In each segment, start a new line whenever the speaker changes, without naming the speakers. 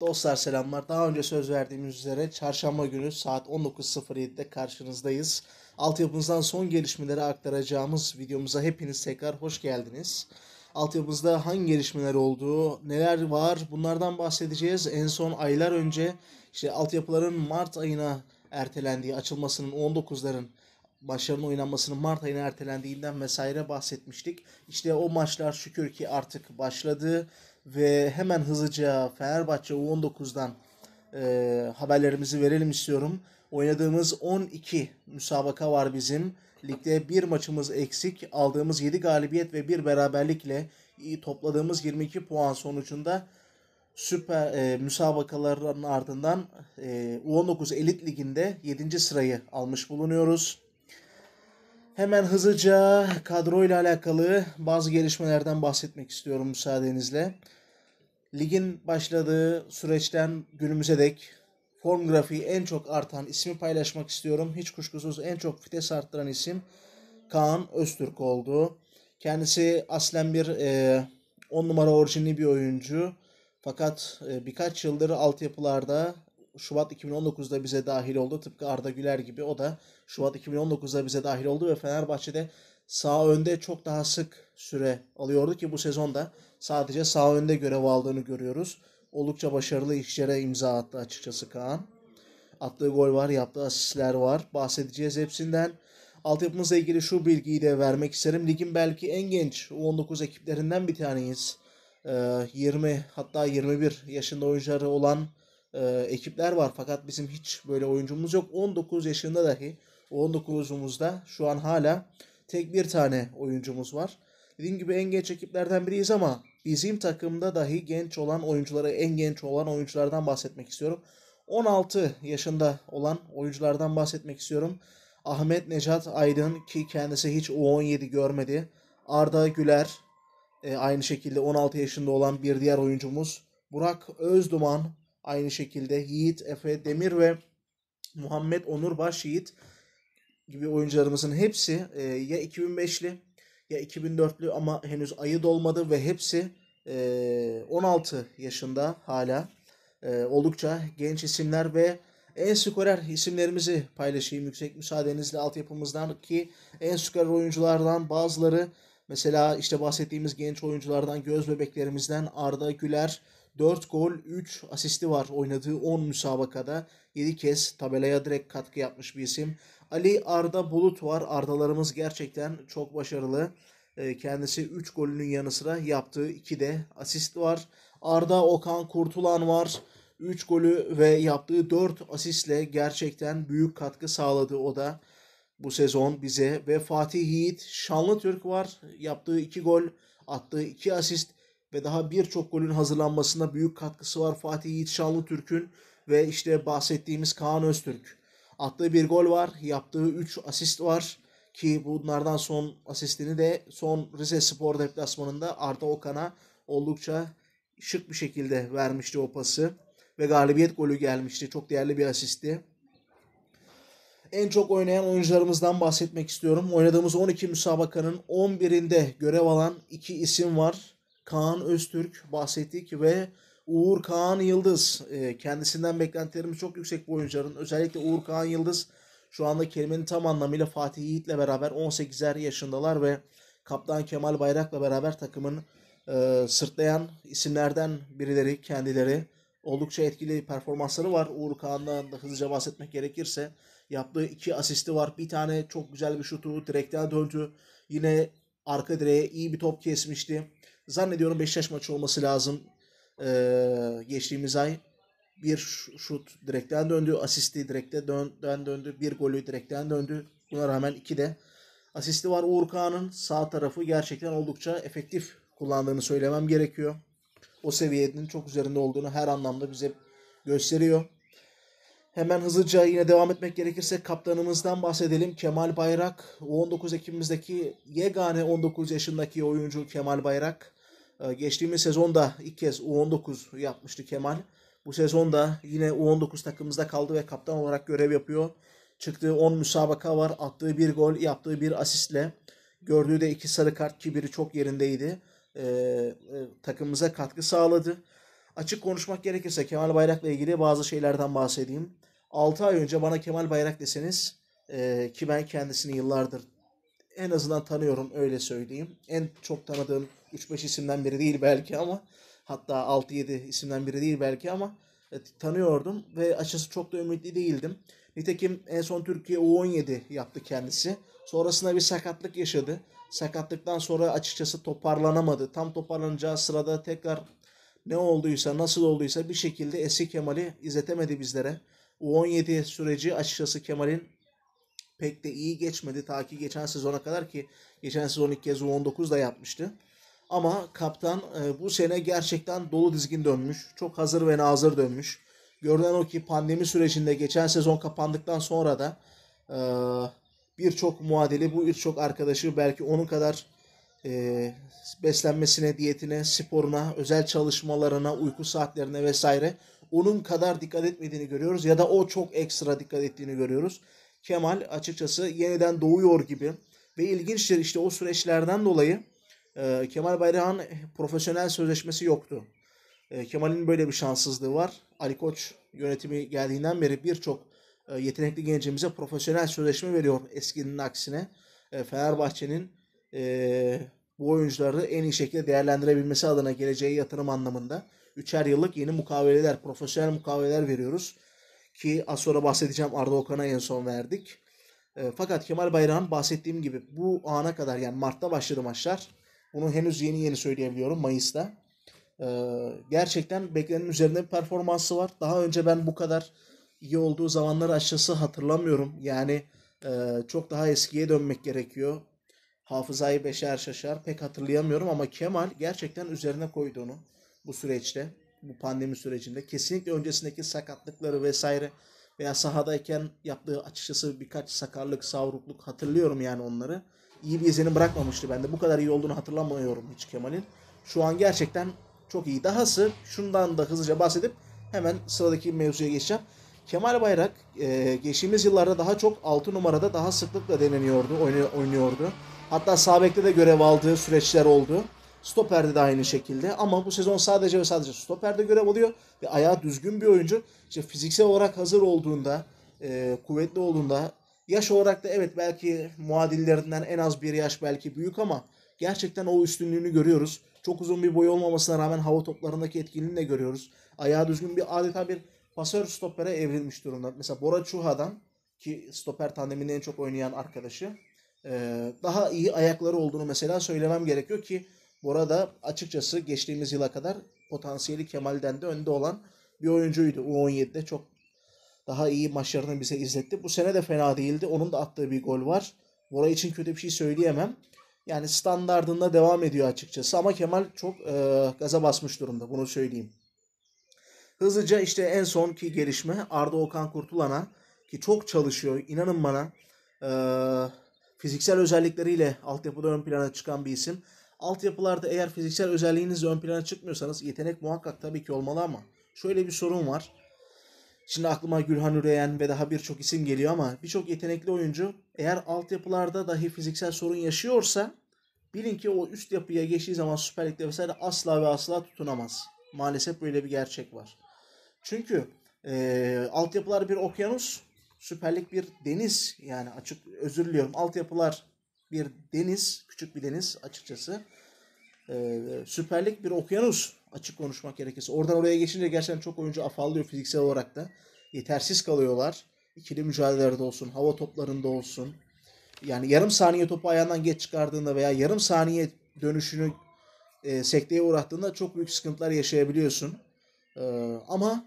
Dostlar selamlar. Daha önce söz verdiğimiz üzere çarşamba günü saat 19.07'de karşınızdayız. Altyapımızdan son gelişmeleri aktaracağımız videomuza hepiniz tekrar hoş geldiniz. Altyapımızda hangi gelişmeler oldu, neler var bunlardan bahsedeceğiz. En son aylar önce işte altyapıların Mart ayına ertelendiği, açılmasının 19'ların maçların oynanmasının Mart ayına ertelendiğinden vesaire bahsetmiştik. İşte o maçlar şükür ki artık başladı ve hemen hızlıca Fenerbahçe U19'dan e, haberlerimizi verelim istiyorum. Oynadığımız 12 müsabaka var bizim. Ligde bir maçımız eksik. Aldığımız 7 galibiyet ve bir beraberlikle topladığımız 22 puan sonucunda süper e, müsabakaların ardından e, U19 Elit Ligi'nde 7. sırayı almış bulunuyoruz. Hemen hızlıca kadroyla alakalı bazı gelişmelerden bahsetmek istiyorum müsaadenizle. Ligin başladığı süreçten günümüze dek form grafiği en çok artan ismi paylaşmak istiyorum. Hiç kuşkusuz en çok vites arttıran isim Kaan Öztürk oldu. Kendisi aslen bir 10 e, on numara orijinli bir oyuncu. Fakat e, birkaç yıldır altyapılarda Şubat 2019'da bize dahil oldu. Tıpkı Arda Güler gibi o da Şubat 2019'da bize dahil oldu ve Fenerbahçe'de sağ önde çok daha sık süre alıyordu ki bu sezonda sadece sağ önde görev aldığını görüyoruz. Oldukça başarılı işlere imza attı açıkçası Kaan. Attığı gol var, yaptığı asistler var. Bahsedeceğiz hepsinden. Altyapımızla ilgili şu bilgiyi de vermek isterim. Ligin belki en genç 19 ekiplerinden bir taneyiz. Ee, 20 hatta 21 yaşında oyuncuları olan e, ekipler var fakat bizim hiç böyle oyuncumuz yok. 19 yaşında dahi 19'umuzda şu an hala tek bir tane oyuncumuz var. Dediğim gibi en genç ekiplerden biriyiz ama bizim takımda dahi genç olan oyuncuları en genç olan oyunculardan bahsetmek istiyorum. 16 yaşında olan oyunculardan bahsetmek istiyorum. Ahmet Necat Aydın ki kendisi hiç U17 görmedi. Arda Güler e, aynı şekilde 16 yaşında olan bir diğer oyuncumuz. Burak Özduman Aynı şekilde Yiğit Efe Demir ve Muhammed Onur Baş Yiğit gibi oyuncularımızın hepsi e, ya 2005'li ya 2004'lü ama henüz ayı dolmadı ve hepsi e, 16 yaşında hala e, oldukça genç isimler ve en skorer isimlerimizi paylaşayım yüksek müsaadenizle altyapımızdan ki en skorer oyunculardan bazıları mesela işte bahsettiğimiz genç oyunculardan göz bebeklerimizden Arda Güler, 4 gol 3 asisti var oynadığı 10 müsabakada. 7 kez tabelaya direkt katkı yapmış bir isim. Ali Arda Bulut var. Ardalarımız gerçekten çok başarılı. Ee, kendisi 3 golünün yanı sıra yaptığı 2 de asist var. Arda Okan Kurtulan var. 3 golü ve yaptığı 4 asistle gerçekten büyük katkı sağladı o da bu sezon bize. Ve Fatih Yiğit Şanlı Türk var. Yaptığı 2 gol, attığı 2 asist ve daha birçok golün hazırlanmasına büyük katkısı var Fatih Yiğit Şanlıtürk'ün ve işte bahsettiğimiz Kaan Öztürk. Attığı bir gol var, yaptığı 3 asist var ki bunlardan son asistini de son Rize Spor deplasmanında Arda Okan'a oldukça şık bir şekilde vermişti o pası ve galibiyet golü gelmişti. Çok değerli bir asisti. En çok oynayan oyuncularımızdan bahsetmek istiyorum. Oynadığımız 12 müsabakanın 11'inde görev alan iki isim var. Kaan Öztürk bahsettik ve Uğur Kaan Yıldız. Ee, kendisinden beklentilerimiz çok yüksek bu oyuncuların. Özellikle Uğur Kaan Yıldız şu anda kelimenin tam anlamıyla Fatih Yiğit'le beraber 18'er yaşındalar ve Kaptan Kemal Bayrak'la beraber takımın e, sırtlayan isimlerden birileri kendileri. Oldukça etkili performansları var. Uğur Kağan'dan da hızlıca bahsetmek gerekirse yaptığı iki asisti var. Bir tane çok güzel bir şutu direkten döndü. Yine arka direğe iyi bir top kesmişti. Zannediyorum Beşiktaş maçı olması lazım. Ee, geçtiğimiz ay bir şut direkten döndü. Asisti direkte dön, döndü. Bir golü direkten döndü. Buna rağmen iki de asisti var. Uğurkan'ın sağ tarafı gerçekten oldukça efektif kullandığını söylemem gerekiyor. O seviyenin çok üzerinde olduğunu her anlamda bize gösteriyor. Hemen hızlıca yine devam etmek gerekirse kaptanımızdan bahsedelim. Kemal Bayrak. 19 Ekim'imizdeki yegane 19 yaşındaki oyuncu Kemal Bayrak. Ee, geçtiğimiz sezonda ilk kez U19 yapmıştı Kemal. Bu sezonda yine U19 takımımızda kaldı ve kaptan olarak görev yapıyor. Çıktığı 10 müsabaka var. Attığı bir gol, yaptığı bir asistle. Gördüğü de iki sarı kart ki biri çok yerindeydi. Ee, e, takımımıza katkı sağladı. Açık konuşmak gerekirse Kemal Bayrak'la ilgili bazı şeylerden bahsedeyim. 6 ay önce bana Kemal Bayrak deseniz e, ki ben kendisini yıllardır en azından tanıyorum öyle söyleyeyim. En çok tanıdığım 3-5 isimden biri değil belki ama hatta 6-7 isimden biri değil belki ama e, tanıyordum ve açısı çok da ümitli değildim. Nitekim en son Türkiye U17 yaptı kendisi. Sonrasında bir sakatlık yaşadı. Sakatlıktan sonra açıkçası toparlanamadı. Tam toparlanacağı sırada tekrar ne olduysa nasıl olduysa bir şekilde eski Kemal'i izletemedi bizlere. U17 süreci açıkçası Kemal'in pek de iyi geçmedi ta ki geçen sezona kadar ki geçen sezon ilk kez u da yapmıştı. Ama kaptan e, bu sene gerçekten dolu dizgin dönmüş. Çok hazır ve nazır dönmüş. Görünen o ki pandemi sürecinde geçen sezon kapandıktan sonra da e, birçok muadili, bu birçok arkadaşı belki onun kadar e, beslenmesine, diyetine, sporuna, özel çalışmalarına, uyku saatlerine vesaire onun kadar dikkat etmediğini görüyoruz ya da o çok ekstra dikkat ettiğini görüyoruz. Kemal açıkçası yeniden doğuyor gibi ve ilginçtir işte o süreçlerden dolayı ee, Kemal Bayrak'ın profesyonel sözleşmesi yoktu. Ee, Kemal'in böyle bir şanssızlığı var. Ali Koç yönetimi geldiğinden beri birçok e, yetenekli gencimize profesyonel sözleşme veriyor eskinin aksine. Ee, e, Fenerbahçe'nin bu oyuncuları en iyi şekilde değerlendirebilmesi adına geleceğe yatırım anlamında üçer yıllık yeni mukaveleler, profesyonel mukaveleler veriyoruz. Ki az sonra bahsedeceğim Arda Okan'a en son verdik. fakat Kemal Bayrak'ın bahsettiğim gibi bu ana kadar yani Mart'ta başladı maçlar. Bunu henüz yeni yeni söyleyebiliyorum Mayıs'ta. Ee, gerçekten beklenen üzerinde bir performansı var. Daha önce ben bu kadar iyi olduğu zamanlar açıkçası hatırlamıyorum. Yani e, çok daha eskiye dönmek gerekiyor. Hafızayı beşer şaşar pek hatırlayamıyorum ama Kemal gerçekten üzerine koyduğunu bu süreçte, bu pandemi sürecinde kesinlikle öncesindeki sakatlıkları vesaire veya sahadayken yaptığı açıkçası birkaç sakarlık, savrukluk hatırlıyorum yani onları iyi bir izlenim bırakmamıştı bende. Bu kadar iyi olduğunu hatırlamıyorum hiç Kemal'in. Şu an gerçekten çok iyi. Dahası şundan da hızlıca bahsedip hemen sıradaki mevzuya geçeceğim. Kemal Bayrak e, geçtiğimiz yıllarda daha çok 6 numarada daha sıklıkla deneniyordu, oynuyordu. Hatta Sabek'te de görev aldığı süreçler oldu. Stoper'de de aynı şekilde ama bu sezon sadece ve sadece stoperde görev alıyor ve ayağı düzgün bir oyuncu. İşte fiziksel olarak hazır olduğunda, e, kuvvetli olduğunda, Yaş olarak da evet belki muadillerinden en az bir yaş belki büyük ama gerçekten o üstünlüğünü görüyoruz. Çok uzun bir boy olmamasına rağmen hava toplarındaki etkinliğini de görüyoruz. Ayağı düzgün bir adeta bir pasör stopere evrilmiş durumda. Mesela Bora Çuha'dan ki stoper tandeminin en çok oynayan arkadaşı e, daha iyi ayakları olduğunu mesela söylemem gerekiyor ki Bora da açıkçası geçtiğimiz yıla kadar potansiyeli Kemal'den de önde olan bir oyuncuydu. U17'de çok daha iyi maçlarını bize izletti. Bu sene de fena değildi. Onun da attığı bir gol var. Bora için kötü bir şey söyleyemem. Yani standardında devam ediyor açıkçası ama Kemal çok e, gaza basmış durumda bunu söyleyeyim. Hızlıca işte en sonki gelişme Arda Okan Kurtulan'a ki çok çalışıyor İnanın bana e, fiziksel özellikleriyle altyapıda ön plana çıkan bir isim. Altyapılarda eğer fiziksel özelliğiniz ön plana çıkmıyorsanız yetenek muhakkak tabii ki olmalı ama şöyle bir sorun var. Şimdi aklıma Gülhan Üreyen ve daha birçok isim geliyor ama birçok yetenekli oyuncu eğer altyapılarda dahi fiziksel sorun yaşıyorsa bilin ki o üst yapıya geçtiği zaman Süper Lig'de vesaire asla ve asla tutunamaz. Maalesef böyle bir gerçek var. Çünkü e, altyapılar bir okyanus, Süper Lig bir deniz yani açık özür diliyorum altyapılar bir deniz, küçük bir deniz açıkçası. Ee, süperlik bir okyanus açık konuşmak gerekirse. Oradan oraya geçince gerçekten çok oyuncu afallıyor fiziksel olarak da. Yetersiz kalıyorlar. İkili mücadelelerde olsun, hava toplarında olsun. Yani yarım saniye topu ayağından geç çıkardığında veya yarım saniye dönüşünü e, sekteye uğrattığında çok büyük sıkıntılar yaşayabiliyorsun. E, ama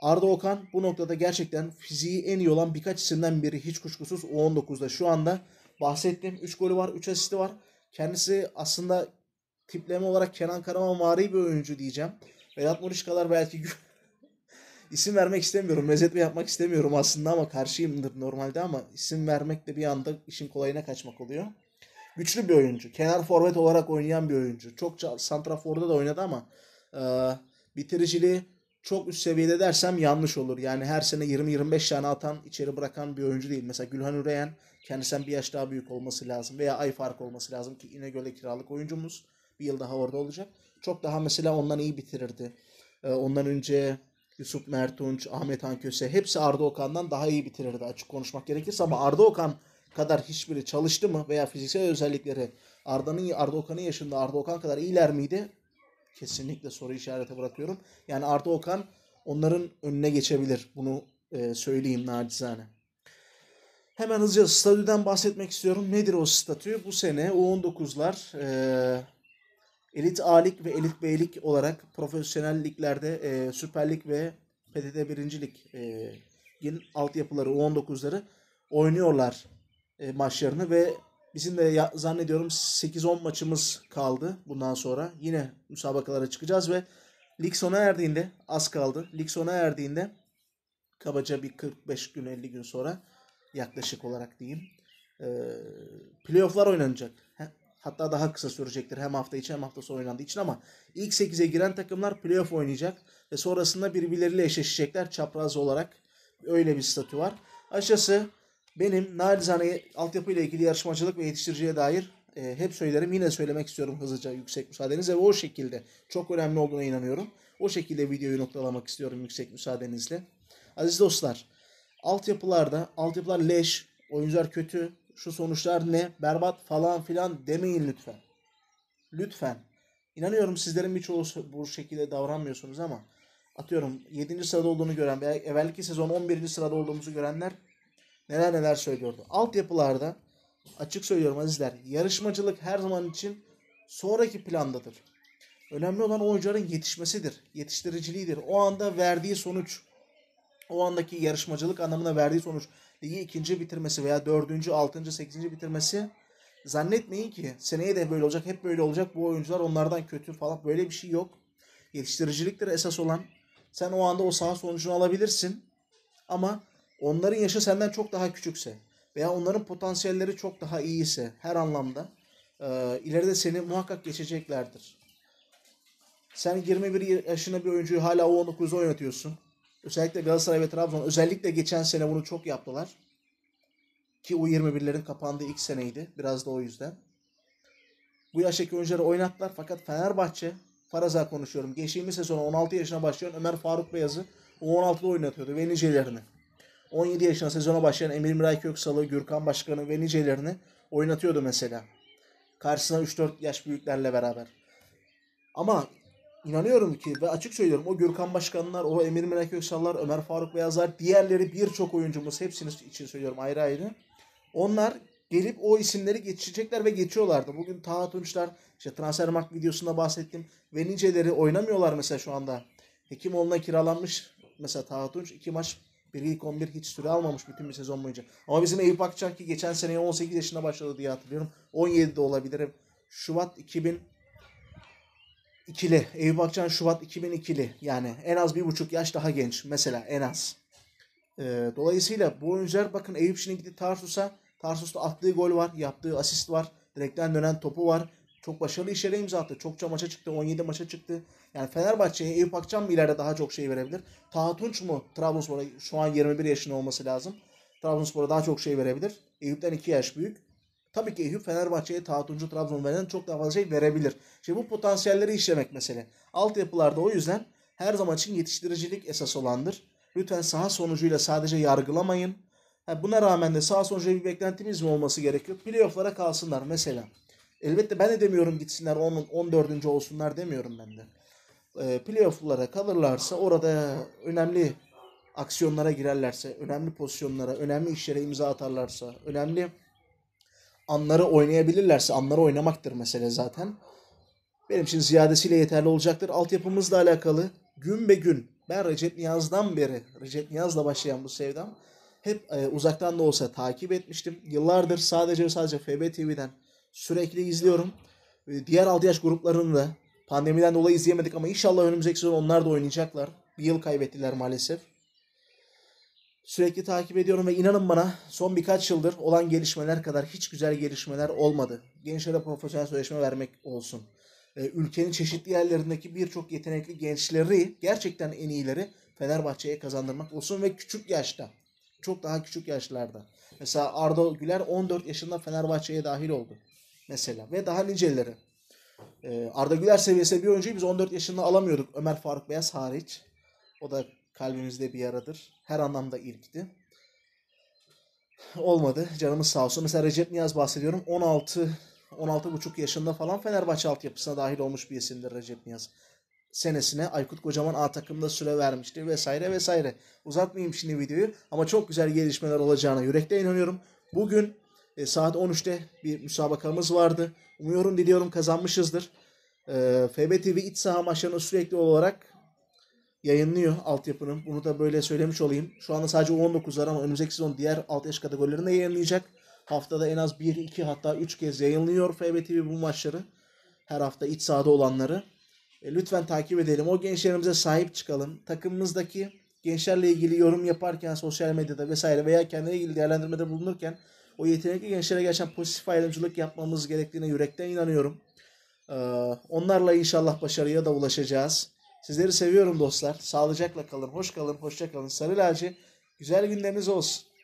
Arda Okan bu noktada gerçekten fiziği en iyi olan birkaç isimden biri hiç kuşkusuz o 19da Şu anda bahsettiğim 3 golü var, 3 asisti var. Kendisi aslında tipleme olarak Kenan Karaman vari bir oyuncu diyeceğim. Vedat Muriç belki isim vermek istemiyorum. Mezetme yapmak istemiyorum aslında ama karşıyımdır normalde ama isim vermek de bir anda işin kolayına kaçmak oluyor. Güçlü bir oyuncu. Kenar forvet olarak oynayan bir oyuncu. Çok santraforda da oynadı ama e, bitiriciliği çok üst seviyede dersem yanlış olur. Yani her sene 20-25 tane atan, içeri bırakan bir oyuncu değil. Mesela Gülhan Üreyen kendisinden bir yaş daha büyük olması lazım veya ay fark olması lazım ki İnegöl'e kiralık oyuncumuz. Bir yıl daha orada olacak. Çok daha mesela ondan iyi bitirirdi. Ee, ondan önce Yusuf Mertunç, Ahmet Hanköse hepsi Arda Okan'dan daha iyi bitirirdi açık konuşmak gerekirse ama Arda Okan kadar hiçbiri çalıştı mı veya fiziksel özellikleri Arda'nın Arda Okan'ın yaşında Arda Okan kadar iyiler miydi? Kesinlikle soru işareti bırakıyorum. Yani Arda Okan onların önüne geçebilir. Bunu e, söyleyeyim nacizane. Hemen hızlıca statüden bahsetmek istiyorum. Nedir o statü? Bu sene U19'lar e, Elit A'lik ve Elit B'lik olarak profesyonelliklerde liglerde e, Süper Lig ve PTT 1. Lig'in e, altyapıları U19'ları oynuyorlar e, maçlarını ve bizim de ya, zannediyorum 8-10 maçımız kaldı bundan sonra. Yine müsabakalara çıkacağız ve lig sona erdiğinde az kaldı. Lig sona erdiğinde kabaca bir 45 gün 50 gün sonra yaklaşık olarak diyeyim. E, playoff'lar oynanacak. Hatta daha kısa sürecektir hem hafta içi hem hafta sonu oynandığı için ama ilk 8'e giren takımlar playoff oynayacak ve sonrasında birbirleriyle eşleşecekler çapraz olarak. Öyle bir statü var. Açıkçası benim nacizane altyapı ile ilgili yarışmacılık ve yetiştiriciye dair e, hep söylerim. Yine söylemek istiyorum hızlıca yüksek müsaadenizle ve o şekilde çok önemli olduğuna inanıyorum. O şekilde videoyu noktalamak istiyorum yüksek müsaadenizle. Aziz dostlar, altyapılarda, altyapılar leş, oyuncular kötü, şu sonuçlar ne berbat falan filan demeyin lütfen. Lütfen. İnanıyorum sizlerin birçoğu bu şekilde davranmıyorsunuz ama atıyorum 7. sırada olduğunu gören veya evvelki sezon 11. sırada olduğumuzu görenler neler neler söylüyordu. Altyapılarda açık söylüyorum azizler yarışmacılık her zaman için sonraki plandadır. Önemli olan oyuncuların yetişmesidir, yetiştiriciliğidir. O anda verdiği sonuç, o andaki yarışmacılık anlamına verdiği sonuç ligi ikinci bitirmesi veya dördüncü, altıncı, sekizinci bitirmesi zannetmeyin ki seneye de böyle olacak, hep böyle olacak. Bu oyuncular onlardan kötü falan böyle bir şey yok. Yetiştiriciliktir esas olan. Sen o anda o saha sonucunu alabilirsin. Ama onların yaşı senden çok daha küçükse veya onların potansiyelleri çok daha iyiyse her anlamda e, ileride seni muhakkak geçeceklerdir. Sen 21 yaşında bir oyuncuyu hala U19'da oynatıyorsun. Özellikle Galatasaray ve Trabzon özellikle geçen sene bunu çok yaptılar. Ki U21'lerin kapandığı ilk seneydi. Biraz da o yüzden. Bu yaştaki oyuncuları oynattılar fakat Fenerbahçe Faraza konuşuyorum. Geçtiğimiz sezon 16 yaşına başlayan Ömer Faruk Beyazı o 16da oynatıyordu ve nicelerini. 17 yaşına sezona başlayan Emir Miray Köksal'ı, Gürkan Başkan'ı ve nicelerini oynatıyordu mesela. Karşısına 3-4 yaş büyüklerle beraber. Ama inanıyorum ki ve açık söylüyorum o Gürkan Başkanlar, o Emir Melek Göksallar, Ömer Faruk Beyazlar, diğerleri birçok oyuncumuz hepsiniz için söylüyorum ayrı ayrı. Onlar gelip o isimleri geçecekler ve geçiyorlardı. Bugün Taha Tunçlar işte Transfermarkt videosunda bahsettim ve niceleri oynamıyorlar mesela şu anda. Hekimoğlu'na kiralanmış mesela Taha Tunç iki maç bir ilk 11 hiç süre almamış bütün bir sezon boyunca. Ama bizim Eyüp Akçak ki geçen sene 18 yaşında başladı diye hatırlıyorum. 17'de olabilir. Şubat 2000 ikili. Eyüp Akçan Şubat 2002'li. Yani en az bir buçuk yaş daha genç mesela en az. E, dolayısıyla bu oyuncular bakın Eyüp şimdi gitti Tarsus'a. Tarsus'ta attığı gol var, yaptığı asist var, direkten dönen topu var. Çok başarılı işlere imza attı. Çokça maça çıktı. 17 maça çıktı. Yani Fenerbahçe'ye Eyüp Akçam mı ileride daha çok şey verebilir? Taha mu? Trabzonspor'a şu an 21 yaşında olması lazım. Trabzonspor'a daha çok şey verebilir. Eyüp'ten 2 yaş büyük. Tabii ki Eyüp Fenerbahçe'ye Tatuncu Trabzon'dan çok daha fazla şey verebilir. Şimdi bu potansiyelleri işlemek mesele. Altyapılarda o yüzden her zaman için yetiştiricilik esas olandır. Lütfen saha sonucuyla sadece yargılamayın. Ha, buna rağmen de saha sonucuyla bir beklentimiz mi olması gerekiyor? Playoff'lara kalsınlar mesela. Elbette ben de demiyorum gitsinler 10 14. olsunlar demiyorum ben de. E, playoff'lara kalırlarsa orada önemli aksiyonlara girerlerse, önemli pozisyonlara, önemli işlere imza atarlarsa, önemli anları oynayabilirlerse anları oynamaktır mesele zaten. Benim için ziyadesiyle yeterli olacaktır. Altyapımızla alakalı gün be gün ben Recep Niyaz'dan beri Recep Niyaz'la başlayan bu sevdam hep e, uzaktan da olsa takip etmiştim. Yıllardır sadece sadece FB TV'den sürekli izliyorum. E, diğer 6 yaş gruplarını da pandemiden dolayı izleyemedik ama inşallah önümüzdeki sezon onlar da oynayacaklar. Bir yıl kaybettiler maalesef. Sürekli takip ediyorum ve inanın bana son birkaç yıldır olan gelişmeler kadar hiç güzel gelişmeler olmadı. Gençlere profesyonel sözleşme vermek olsun. Ee, ülkenin çeşitli yerlerindeki birçok yetenekli gençleri gerçekten en iyileri Fenerbahçe'ye kazandırmak olsun ve küçük yaşta. Çok daha küçük yaşlarda. Mesela Arda Güler 14 yaşında Fenerbahçe'ye dahil oldu. Mesela ve daha niceleri. Ee, Arda Güler seviyesinde bir oyuncuyu biz 14 yaşında alamıyorduk. Ömer Faruk Beyaz hariç. O da kalbimizde bir yaradır. Her anlamda ilkti. Olmadı. Canımız sağ olsun. Mesela Recep Niyaz bahsediyorum. 16 16 buçuk yaşında falan Fenerbahçe altyapısına dahil olmuş bir isimdir Recep Niyaz. Senesine Aykut Kocaman A takımda süre vermişti vesaire vesaire. Uzatmayayım şimdi videoyu ama çok güzel gelişmeler olacağına yürekte inanıyorum. Bugün e, saat 13'te bir müsabakamız vardı. Umuyorum diliyorum kazanmışızdır. E, FB TV iç saha maçlarını sürekli olarak yayınlıyor altyapının. Bunu da böyle söylemiş olayım. Şu anda sadece U19 var ama önümüzdeki sezon diğer alt yaş kategorilerinde yayınlayacak. Haftada en az 1-2 hatta 3 kez yayınlıyor FBTV bu maçları. Her hafta iç sahada olanları. E, lütfen takip edelim. O gençlerimize sahip çıkalım. Takımımızdaki gençlerle ilgili yorum yaparken sosyal medyada vesaire veya kendine ilgili değerlendirmede bulunurken o yetenekli gençlere gerçekten pozitif ayrımcılık yapmamız gerektiğine yürekten inanıyorum. Ee, onlarla inşallah başarıya da ulaşacağız. Sizleri seviyorum dostlar. Sağlıcakla kalın, hoş kalın, hoşça kalın. Sarı lacı, güzel günleriniz olsun.